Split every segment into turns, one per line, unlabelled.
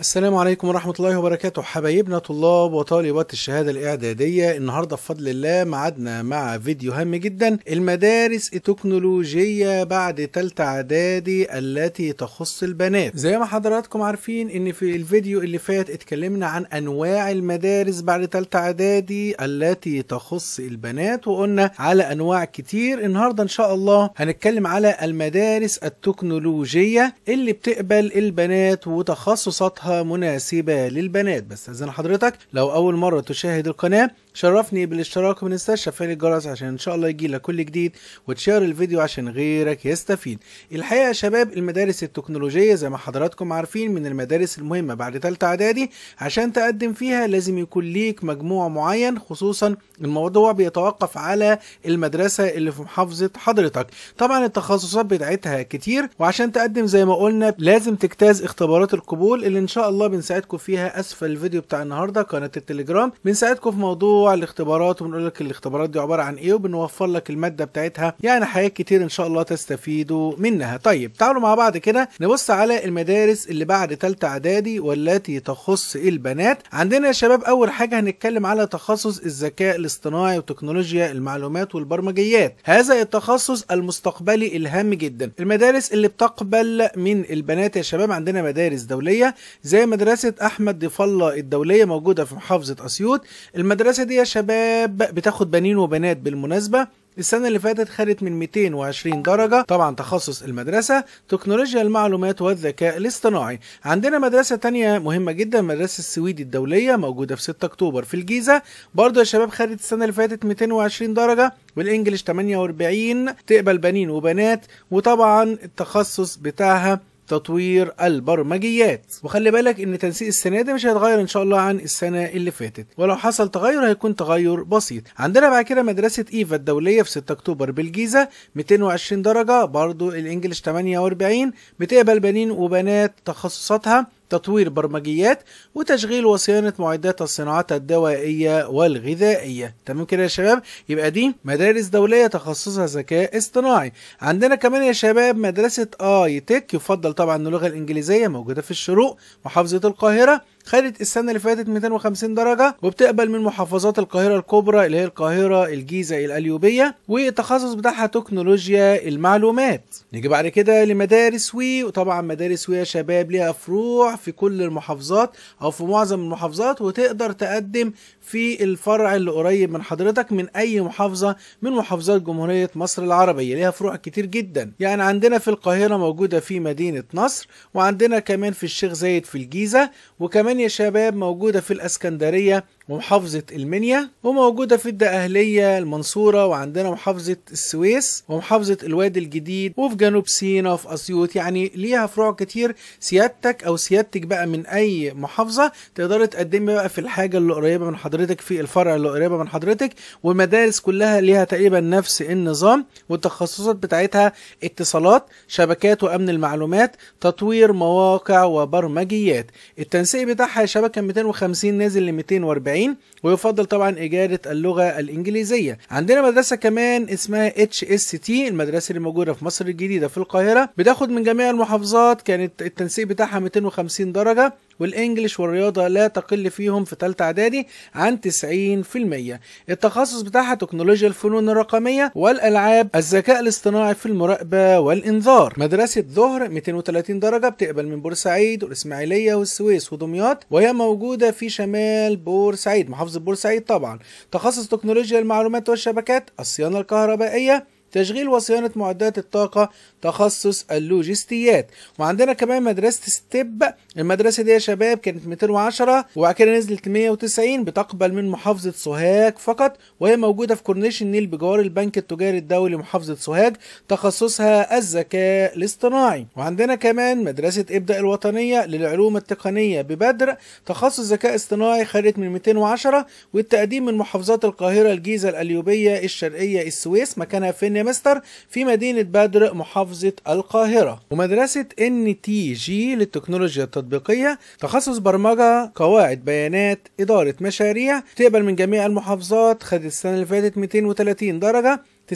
السلام عليكم ورحمة الله وبركاته حبايبنا طلاب وطالبات الشهادة الإعدادية النهاردة بفضل الله معدنا مع فيديو هام جدا المدارس التكنولوجية بعد تلت إعدادي التي تخص البنات زي ما حضراتكم عارفين إن في الفيديو اللي فات اتكلمنا عن أنواع المدارس بعد تلت إعدادي التي تخص البنات وقلنا على أنواع كتير النهاردة إن شاء الله هنتكلم على المدارس التكنولوجية اللي بتقبل البنات وتخصصاتها مناسبة للبنات بس أذن حضرتك لو أول مرة تشاهد القناة شرفني بالاشتراك من الشفعل الجرس عشان ان شاء الله يجيلك كل جديد وتشير الفيديو عشان غيرك يستفيد الحقيقه يا شباب المدارس التكنولوجيه زي ما حضراتكم عارفين من المدارس المهمه بعد ثالثه اعدادي عشان تقدم فيها لازم يكون ليك مجموع معين خصوصا الموضوع بيتوقف على المدرسه اللي في محافظه حضرتك طبعا التخصصات بتاعتها كتير وعشان تقدم زي ما قلنا لازم تجتاز اختبارات القبول اللي ان شاء الله بنساعدكم فيها اسفل الفيديو بتاع النهارده قناه التليجرام بنساعدكم في موضوع موضوع الاختبارات وبنقول لك الاختبارات دي عباره عن ايه وبنوفر لك الماده بتاعتها يعني حاجات كتير ان شاء الله تستفيدوا منها طيب تعالوا مع بعض كده نبص على المدارس اللي بعد ثالثه اعدادي والتي تخص البنات عندنا يا شباب اول حاجه هنتكلم على تخصص الذكاء الاصطناعي وتكنولوجيا المعلومات والبرمجيات هذا التخصص المستقبلي الهام جدا المدارس اللي بتقبل من البنات يا شباب عندنا مدارس دوليه زي مدرسه احمد ضيف الله الدوليه موجوده في محافظه اسيوط المدرسه دي يا شباب بتاخد بنين وبنات بالمناسبة السنة اللي فاتت خدت من 220 درجة طبعا تخصص المدرسة تكنولوجيا المعلومات والذكاء الاصطناعي عندنا مدرسة تانية مهمة جدا مدرسة السويدي الدولية موجودة في 6 اكتوبر في الجيزة برضو يا شباب خدت السنة اللي فاتت 220 درجة والانجليش 48 تقبل بنين وبنات وطبعا التخصص بتاعها تطوير البرمجيات وخلي بالك ان تنسيق السنه دي مش هيتغير ان شاء الله عن السنه اللي فاتت ولو حصل تغير هيكون تغير بسيط عندنا بعد كده مدرسه ايفا الدوليه في 6 اكتوبر بالجيزه 220 درجه برضو الانجليش 48 بتقبل بنين وبنات تخصصاتها تطوير برمجيات وتشغيل وصيانة معدات الصناعات الدوائية والغذائية تمام كده يا شباب يبقى دي مدارس دولية تخصصها ذكاء اصطناعي عندنا كمان يا شباب مدرسة اي تك يفضل طبعا اللغة الانجليزية موجودة في الشروق محافظة القاهرة خدت السنه اللي فاتت 250 درجه وبتقبل من محافظات القاهره الكبرى اللي هي القاهره الجيزه القليوبيه والتخصص بتاعها تكنولوجيا المعلومات نيجي بعد كده لمدارس وي وطبعا مدارس وي يا شباب ليها فروع في كل المحافظات او في معظم المحافظات وتقدر تقدم في الفرع اللي قريب من حضرتك من اي محافظه من محافظات جمهوريه مصر العربيه ليها فروع كتير جدا يعني عندنا في القاهره موجوده في مدينه نصر وعندنا كمان في الشيخ زايد في الجيزه وكمان ثمانية شباب موجودة في الأسكندرية ومحافظة المنيا وموجودة في الدقهلية المنصورة وعندنا محافظة السويس ومحافظة الوادي الجديد وفي جنوب سينا وفي أسيوط يعني ليها فروع كتير سيادتك أو سيادتك بقى من أي محافظة تقدر تقدمي بقى في الحاجة اللي قريبة من حضرتك في الفرع اللي قريبة من حضرتك والمدارس كلها ليها تقريبا نفس النظام والتخصصات بتاعتها اتصالات شبكات وأمن المعلومات تطوير مواقع وبرمجيات التنسيق بتاعها شبكة 250 نازل ل 240 المتابعين ويفضل طبعا إجادة اللغة الإنجليزية عندنا مدرسة كمان اسمها HST المدرسة اللي موجودة في مصر الجديدة في القاهرة بتاخد من جميع المحافظات كانت التنسيق بتاعها 250 درجة والانجليش والرياضه لا تقل فيهم في ثالثه اعدادي عن 90% التخصص بتاعها تكنولوجيا الفنون الرقميه والالعاب الذكاء الاصطناعي في المراقبه والانذار مدرسه ظهر 230 درجه بتقبل من بورسعيد والاسماعيليه والسويس ودمياط وهي موجوده في شمال بورسعيد محافظه بورسعيد طبعا تخصص تكنولوجيا المعلومات والشبكات الصيانه الكهربائيه تشغيل وصيانة معدات الطاقة تخصص اللوجستيات وعندنا كمان مدرسة ستيب المدرسة دي يا شباب كانت 210 وبعد كده نزلت 190 بتقبل من محافظة سوهاج فقط وهي موجودة في كورنيش النيل بجوار البنك التجاري الدولي محافظة سوهاج تخصصها الذكاء الاصطناعي وعندنا كمان مدرسة ابدأ الوطنية للعلوم التقنية ببدر تخصص ذكاء اصطناعي خرجت من 210 والتقديم من محافظات القاهرة الجيزة الأليوبية الشرقية السويس مكانها فين سمستر في مدينة بدر محافظة القاهرة ومدرسة ان تي جي للتكنولوجيا التطبيقية تخصص برمجة قواعد بيانات إدارة مشاريع تقبل من جميع المحافظات خدت السنة اللي فاتت 230 درجة 90%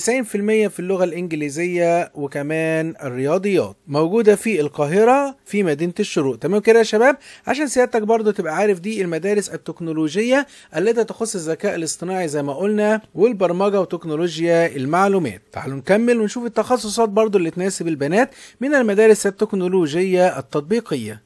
في اللغة الإنجليزية وكمان الرياضيات موجودة في القاهرة في مدينة الشروق تمام كده يا شباب عشان سيادتك برضو تبقى عارف دي المدارس التكنولوجية التي تخص الذكاء الاصطناعي زي ما قلنا والبرمجة وتكنولوجيا المعلومات تعالوا نكمل ونشوف التخصصات برضو اللي تناسب البنات من المدارس التكنولوجية التطبيقية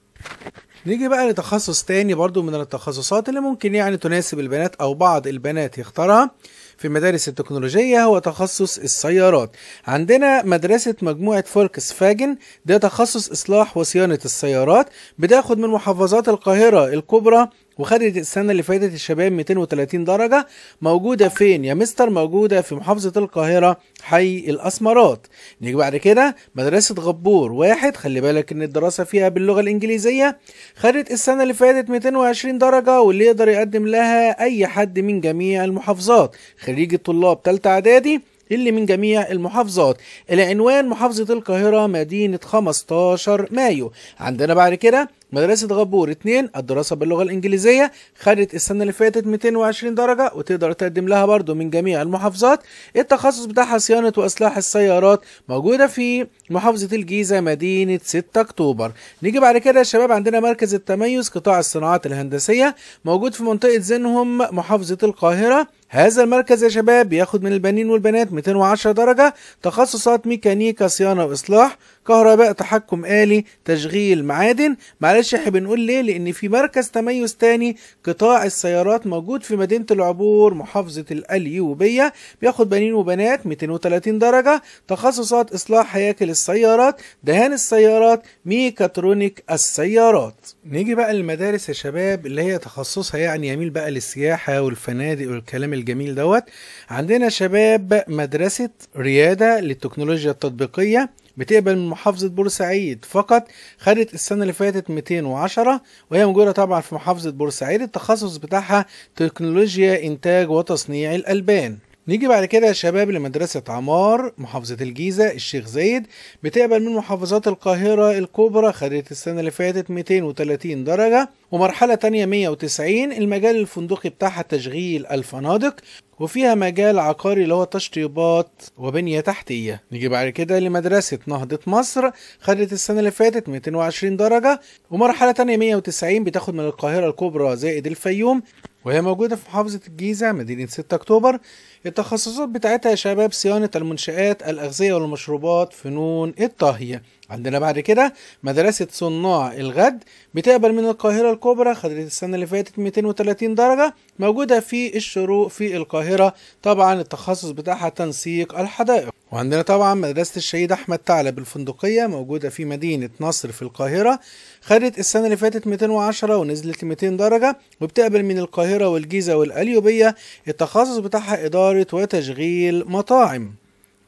نيجي بقى لتخصص تاني برضو من التخصصات اللي ممكن يعني تناسب البنات أو بعض البنات يختارها في المدارس التكنولوجية هو تخصص السيارات عندنا مدرسة مجموعة فولكس فاجن ده تخصص إصلاح وصيانة السيارات بتاخد من محافظات القاهرة الكبرى وخدت السنة اللي فاتت الشباب 230 درجة موجودة فين يا مستر موجودة في محافظة القاهرة حي الأسمرات نيجي بعد كده مدرسة غبور واحد خلي بالك ان الدراسة فيها باللغة الإنجليزية خدت السنة اللي فاتت 220 درجة واللي يقدر يقدم لها أي حد من جميع المحافظات خريج الطلاب تالتة إعدادي اللي من جميع المحافظات العنوان محافظة القاهرة مدينة 15 مايو عندنا بعد كده مدرسة غبور 2 الدراسة باللغة الإنجليزية خدت السنة اللي فاتت 220 درجة وتقدر تقدم لها برضو من جميع المحافظات التخصص بتاعها صيانة وأصلاح السيارات موجودة في محافظة الجيزة مدينة 6 أكتوبر نيجي بعد كده يا شباب عندنا مركز التميز قطاع الصناعات الهندسية موجود في منطقة زينهم محافظة القاهرة هذا المركز يا شباب بياخد من البنين والبنات 210 درجة تخصصات ميكانيكا صيانة وإصلاح كهرباء تحكم آلي تشغيل معادن معلش احنا بنقول ليه لأن في مركز تميز تاني قطاع السيارات موجود في مدينة العبور محافظة الاليوبية بياخد بنين وبنات 230 درجة تخصصات إصلاح هياكل السيارات دهان السيارات ميكاترونيك السيارات نيجي بقى للمدارس يا شباب اللي هي تخصصها يعني يميل بقى للسياحة والفنادق والكلام الجميل دوت عندنا شباب مدرسة ريادة للتكنولوجيا التطبيقية بتقبل من محافظة بورسعيد فقط خدت السنة اللي فاتت 210 وهي موجودة طبعا في محافظة بورسعيد التخصص بتاعها تكنولوجيا إنتاج وتصنيع الألبان نيجي بعد كده يا شباب لمدرسة عمار محافظة الجيزة الشيخ زايد بتقبل من محافظات القاهرة الكبرى خدت السنة اللي فاتت 230 درجة ومرحلة تانية 190 المجال الفندقي بتاعها تشغيل الفنادق وفيها مجال عقاري اللي هو تشطيبات وبنية تحتية نيجي بعد كده لمدرسة نهضة مصر خدت السنة اللي فاتت 220 درجة ومرحلة تانية 190 بتاخد من القاهرة الكبرى زائد الفيوم وهي موجودة في محافظة الجيزة مدينة 6 أكتوبر التخصصات بتاعتها يا شباب صيانة المنشآت الأغذية والمشروبات فنون الطهي عندنا بعد كده مدرسة صناع الغد بتقبل من القاهرة الكبرى خدت السنة اللي فاتت 230 درجة موجودة في الشروق في القاهرة طبعا التخصص بتاعها تنسيق الحدائق وعندنا طبعا مدرسة الشهيد أحمد تعلب الفندقية موجودة في مدينة نصر في القاهرة خدت السنة اللي فاتت 210 ونزلت 200 درجة وبتقبل من القاهرة والجيزة والأليوبية التخصص بتاعها إدارة وتشغيل مطاعم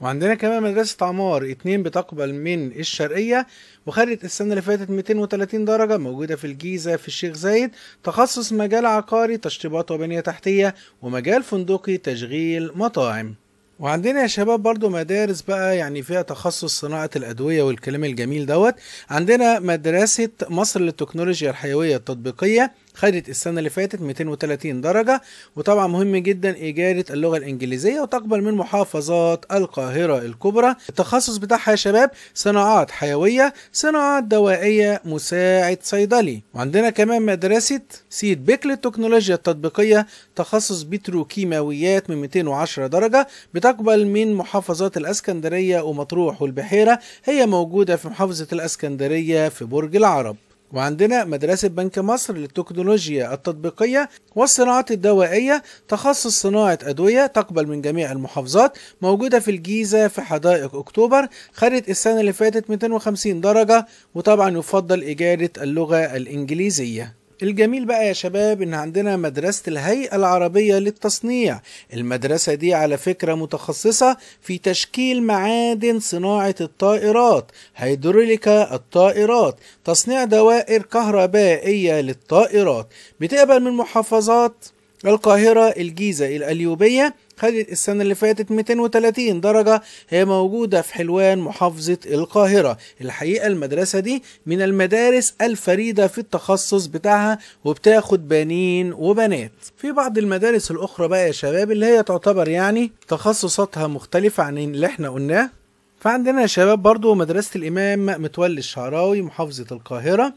وعندنا كمان مدرسة عمار اتنين بتقبل من الشرقية وخدت السنة اللي فاتت 230 درجة موجودة في الجيزة في الشيخ زايد تخصص مجال عقاري تشطيبات وبنية تحتية ومجال فندقي تشغيل مطاعم وعندنا يا شباب برضو مدارس بقى يعني فيها تخصص صناعة الأدوية والكلام الجميل دوت عندنا مدرسة مصر للتكنولوجيا الحيوية التطبيقية خدت السنة اللي فاتت 230 درجة وطبعا مهم جدا إجادة اللغة الإنجليزية وتقبل من محافظات القاهرة الكبرى التخصص بتاعها يا شباب صناعات حيوية صناعات دوائية مساعد صيدلي وعندنا كمان مدرسة سيد بيك للتكنولوجيا التطبيقية تخصص بتروكيماويات من 210 درجة بتقبل من محافظات الأسكندرية ومطروح والبحيرة هي موجودة في محافظة الأسكندرية في برج العرب وعندنا مدرسة بنك مصر للتكنولوجيا التطبيقية والصناعات الدوائية تخصص صناعة أدوية تقبل من جميع المحافظات موجودة في الجيزة في حدائق أكتوبر خدت السنة اللي فاتت 250 درجة وطبعا يفضل إجارة اللغة الإنجليزية الجميل بقى يا شباب ان عندنا مدرسة الهيئة العربية للتصنيع المدرسة دي على فكرة متخصصة في تشكيل معادن صناعة الطائرات هيدروليكا الطائرات تصنيع دوائر كهربائية للطائرات بتقبل من محافظات القاهرة الجيزة الأليوبية خدت السنة اللي فاتت 230 درجة هي موجودة في حلوان محافظة القاهرة الحقيقة المدرسة دي من المدارس الفريدة في التخصص بتاعها وبتاخد بنين وبنات في بعض المدارس الأخرى بقى يا شباب اللي هي تعتبر يعني تخصصاتها مختلفة عن اللي احنا قلناه فعندنا شباب برضو مدرسة الإمام متولي الشعراوي محافظة القاهرة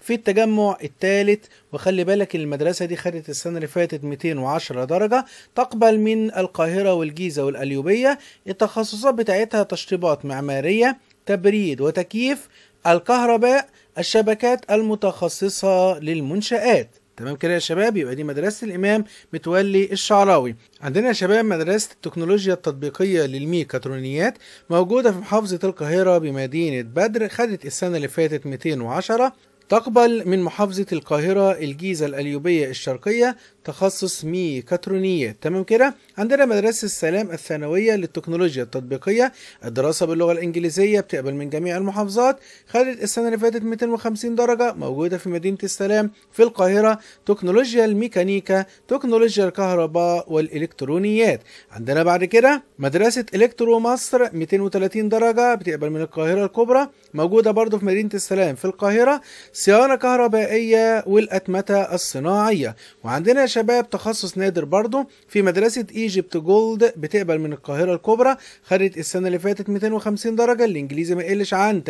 في التجمع الثالث وخلي بالك المدرسة دي خدت السنة اللي فاتت 210 درجة تقبل من القاهرة والجيزة والأليوبية التخصصات بتاعتها تشطيبات معمارية تبريد وتكييف الكهرباء الشبكات المتخصصة للمنشآت تمام كده يا شباب يبقى دي مدرسة الإمام متولي الشعراوي عندنا يا شباب مدرسة التكنولوجيا التطبيقية للميكاترونيات موجودة في محافظة القاهرة بمدينة بدر خدت السنة اللي فاتت 210 تقبل من محافظة القاهرة الجيزة الأليوبية الشرقية تخصص ميكاترونيات تمام كده عندنا مدرسة السلام الثانوية للتكنولوجيا التطبيقية الدراسة باللغة الإنجليزية بتقبل من جميع المحافظات خدت السنة اللي فاتت 250 درجة موجودة في مدينة السلام في القاهرة تكنولوجيا الميكانيكا تكنولوجيا الكهرباء والإلكترونيات عندنا بعد كده مدرسة إلكترو مصر 230 درجة بتقبل من القاهرة الكبرى موجودة برضو في مدينة السلام في القاهرة صيانة كهربائية والأتمتة الصناعية وعندنا شباب تخصص نادر برضه في مدرسة ايجيبت جولد بتقبل من القاهرة الكبرى خدت السنة اللي فاتت 250 درجة الانجليزي ما يقلش عن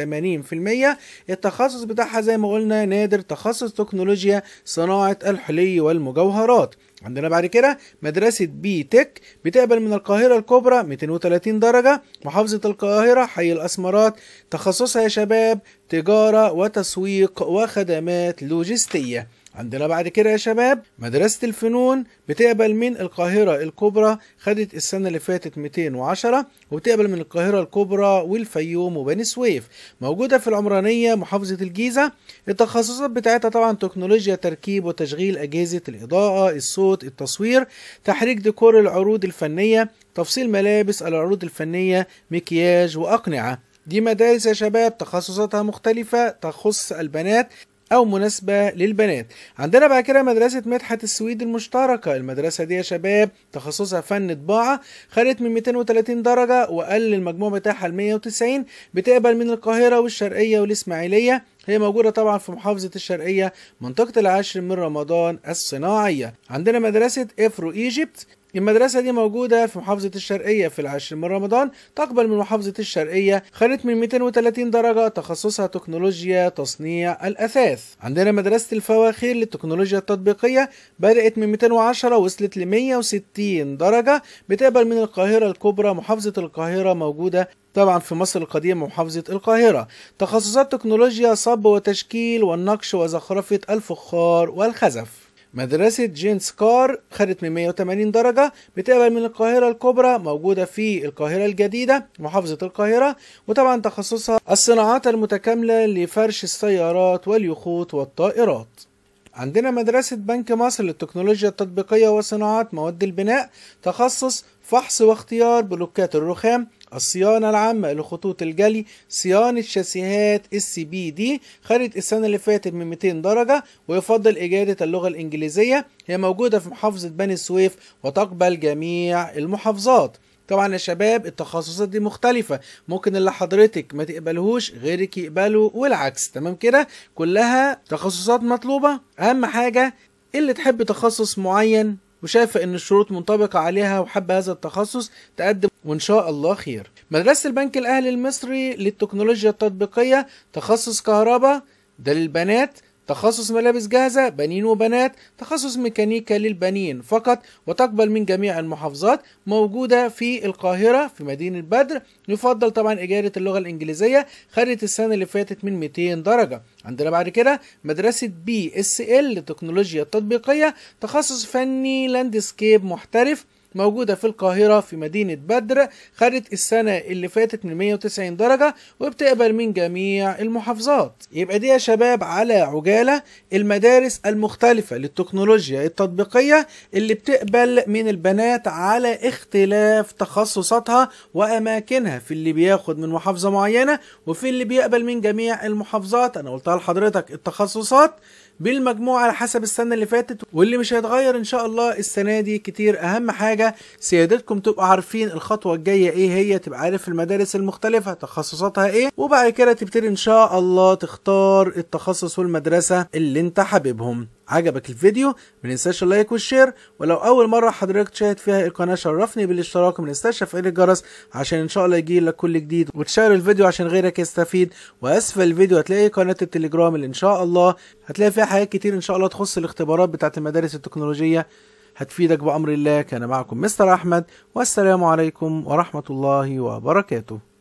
80% التخصص بتاعها زي ما قلنا نادر تخصص تكنولوجيا صناعة الحلي والمجوهرات عندنا بعد كده مدرسة بي تك بتقبل من القاهرة الكبرى 230 درجة محافظة القاهرة حي الأسمرات تخصصها يا شباب تجارة وتسويق وخدمات لوجستية عندنا بعد كده يا شباب مدرسة الفنون بتقبل من القاهرة الكبرى خدت السنة اللي فاتت 210 وبتقبل من القاهرة الكبرى والفيوم وبني سويف موجودة في العمرانية محافظة الجيزة التخصصات بتاعتها طبعا تكنولوجيا تركيب وتشغيل أجهزة الإضاءة الصوت التصوير تحريك ديكور العروض الفنية تفصيل ملابس العروض الفنية مكياج وأقنعة دي مدارس يا شباب تخصصاتها مختلفة تخص البنات او مناسبه للبنات عندنا بعد كده مدرسه مدحت السويد المشتركه المدرسه دي يا شباب تخصصها فن طباعه خدت من 230 درجه وقل المجموع بتاعها ل 190 بتقبل من القاهره والشرقيه والاسماعيليه هي موجودة طبعا في محافظة الشرقية منطقة العاشر من رمضان الصناعية عندنا مدرسة افرو ايجيبت المدرسة دي موجودة في محافظة الشرقية في العاشر من رمضان تقبل من محافظة الشرقية خريطة من 230 درجة تخصصها تكنولوجيا تصنيع الأثاث عندنا مدرسة الفواخير للتكنولوجيا التطبيقية بدأت من 210 وصلت ل 160 درجة بتقبل من القاهرة الكبرى محافظة القاهرة موجودة طبعا في مصر القديمة محافظة القاهرة تخصصات تكنولوجيا صب وتشكيل والنقش وزخرفة الفخار والخزف مدرسة جينس كار خدت من 180 درجة بتقبل من القاهرة الكبرى موجودة في القاهرة الجديدة محافظة القاهرة وطبعا تخصصها الصناعات المتكاملة لفرش السيارات واليخوت والطائرات عندنا مدرسة بنك مصر للتكنولوجيا التطبيقية وصناعات مواد البناء تخصص فحص واختيار بلوكات الرخام الصيانة العامة لخطوط الجلي صيانة شاسيهات السي بي دي خدت السنة اللي فاتت من 200 درجة ويفضل إجادة اللغة الإنجليزية هي موجودة في محافظة بني سويف وتقبل جميع المحافظات طبعا يا شباب التخصصات دي مختلفة ممكن اللي حضرتك ما تقبلهوش غيرك يقبله والعكس تمام كده كلها تخصصات مطلوبة أهم حاجة اللي تحب تخصص معين وشايفة إن الشروط منطبقة عليها وحابة هذا التخصص تقدم وإن شاء الله خير مدرسة البنك الأهلي المصري للتكنولوجيا التطبيقية تخصص كهرباء ده للبنات تخصص ملابس جاهزة بنين وبنات تخصص ميكانيكا للبنين فقط وتقبل من جميع المحافظات موجودة في القاهرة في مدينة بدر يفضل طبعا إجارة اللغة الإنجليزية خدت السنة اللي فاتت من 200 درجة عندنا بعد كده مدرسة بي اس ال للتكنولوجيا التطبيقية تخصص فني لاندسكيب محترف موجودة في القاهرة في مدينة بدر خدت السنة اللي فاتت من 190 درجة وبتقبل من جميع المحافظات يبقى دي يا شباب على عجالة المدارس المختلفة للتكنولوجيا التطبيقية اللي بتقبل من البنات على اختلاف تخصصاتها وأماكنها في اللي بياخد من محافظة معينة وفي اللي بيقبل من جميع المحافظات أنا قلتها لحضرتك التخصصات بالمجموع على حسب السنه اللي فاتت واللي مش هيتغير ان شاء الله السنه دي كتير اهم حاجه سيادتكم تبقوا عارفين الخطوه الجايه ايه هي تبقى عارف المدارس المختلفه تخصصاتها ايه وبعد كده تبتدي ان شاء الله تختار التخصص والمدرسه اللي انت حاببهم عجبك الفيديو ما تنساش اللايك والشير ولو اول مره حضرتك تشاهد فيها القناه شرفني بالاشتراك وما تنساش تفعيل الجرس عشان ان شاء الله يجي لك كل جديد وتشير الفيديو عشان غيرك يستفيد واسفل الفيديو هتلاقي قناه التليجرام اللي ان شاء الله هتلاقي فيها حاجات كتير ان شاء الله تخص الاختبارات بتاعه المدارس التكنولوجيه هتفيدك بامر الله كان معكم مستر احمد والسلام عليكم ورحمه الله وبركاته